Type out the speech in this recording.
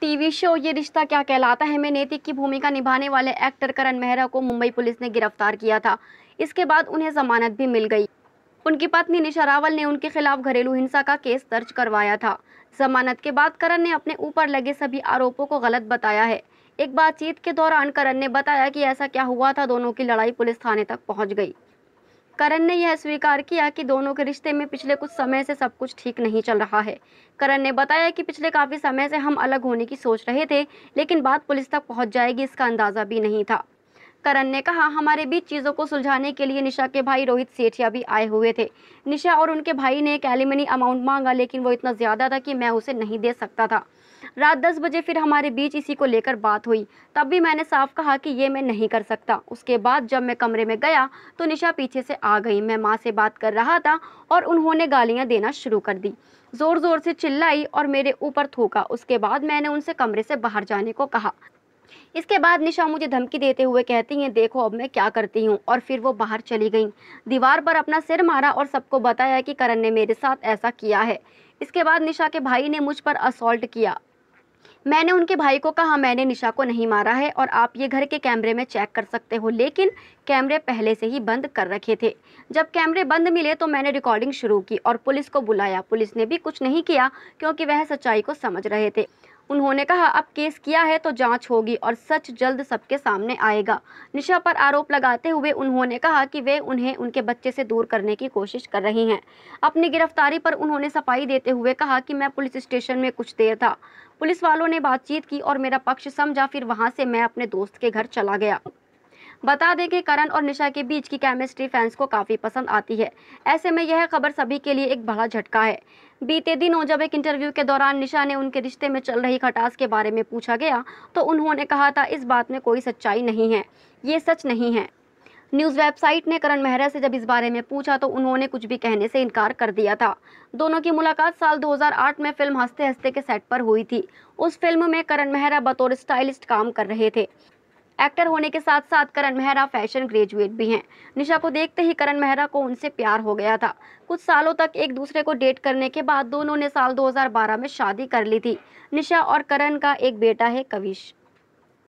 TV show ये रिश्ता क्या कहलाता है में नैतिक की भूमिका निभाने वाले एक्टर करण मेहरा को मुंबई पुलिस ने गिरफ्तार किया था इसके बाद उन्हें जमानत भी मिल गई उनकी पत्नी निशा रावल ने उनके खिलाफ घरेलू हिंसा का केस दर्ज करवाया था जमानत के बाद करण ने अपने ऊपर लगे सभी आरोपों को गलत बताया है एक बातचीत के दौरान करण ने बताया कि ऐसा क्या हुआ था दोनों की लड़ाई पुलिस थाने तक पहुंच गई करण ने यह स्वीकार किया कि दोनों के रिश्ते में पिछले कुछ समय से सब कुछ ठीक नहीं चल रहा है करण ने बताया कि पिछले काफ़ी समय से हम अलग होने की सोच रहे थे लेकिन बात पुलिस तक पहुंच जाएगी इसका अंदाज़ा भी नहीं था करण ने कहा हमारे बीच चीज़ों को सुलझाने के लिए निशा के भाई रोहित सेठिया भी आए हुए थे निशा और उनके भाई ने एक एलिमनी अमाउंट मांगा लेकिन वो इतना ज़्यादा था कि मैं उसे नहीं दे सकता था रात दस बजे फिर हमारे बीच इसी को लेकर बात हुई तब भी मैंने साफ कहा कि ये मैं नहीं कर सकता उसके बाद जब मैं कमरे में गया तो निशा पीछे से आ गई मैं माँ से बात कर रहा था और उन्होंने गालियाँ देना शुरू कर दी ज़ोर ज़ोर से चिल्लाई और मेरे ऊपर थूका उसके बाद मैंने उनसे कमरे से बाहर जाने को कहा इसके बाद निशा मुझे धमकी देते हुए कहती हैं देखो अब मैं क्या करती हूँ और फिर वो बाहर चली गई दीवार पर अपना सिर मारा और सबको बताया कि करण ने मेरे साथ ऐसा किया है इसके बाद निशा के भाई ने मुझ पर असोल्ट किया मैंने उनके भाई को कहा मैंने निशा को नहीं मारा है और आप ये घर के कैमरे में चेक कर सकते हो लेकिन कैमरे पहले से ही बंद कर रखे थे जब कैमरे बंद मिले तो मैंने रिकॉर्डिंग शुरू की और पुलिस को बुलाया पुलिस ने भी कुछ नहीं किया क्योंकि वह सच्चाई को समझ रहे थे उन्होंने कहा अब केस किया है तो जांच होगी और सच जल्द सबके सामने आएगा निशा पर आरोप लगाते हुए उन्होंने कहा कि वे उन्हें उनके बच्चे से दूर करने की कोशिश कर रही हैं अपनी गिरफ्तारी पर उन्होंने सफाई देते हुए कहा कि मैं पुलिस स्टेशन में कुछ देर था पुलिस वालों ने बातचीत की और मेरा पक्ष समझा फिर वहाँ से मैं अपने दोस्त के घर चला गया बता दें कि करण और निशा के बीच की केमिस्ट्री फैंस को काफ़ी पसंद आती है ऐसे में यह खबर सभी के लिए एक बड़ा झटका है बीते दिनों जब एक इंटरव्यू के दौरान निशा ने उनके रिश्ते में चल रही खटास के बारे में पूछा गया तो उन्होंने कहा था इस बात में कोई सच्चाई नहीं है ये सच नहीं है न्यूज़ वेबसाइट ने करण मेहरा से जब इस बारे में पूछा तो उन्होंने कुछ भी कहने से इनकार कर दिया था दोनों की मुलाकात साल 2008 में फिल्म हंसते हंसते के सेट पर हुई थी उस फिल्म में करण मेहरा बतौर स्टाइलिस्ट काम कर रहे थे एक्टर होने के साथ साथ करण मेहरा फैशन ग्रेजुएट भी हैं निशा को देखते ही करण मेहरा को उनसे प्यार हो गया था कुछ सालों तक एक दूसरे को डेट करने के बाद दोनों ने साल 2012 में शादी कर ली थी निशा और करण का एक बेटा है कविश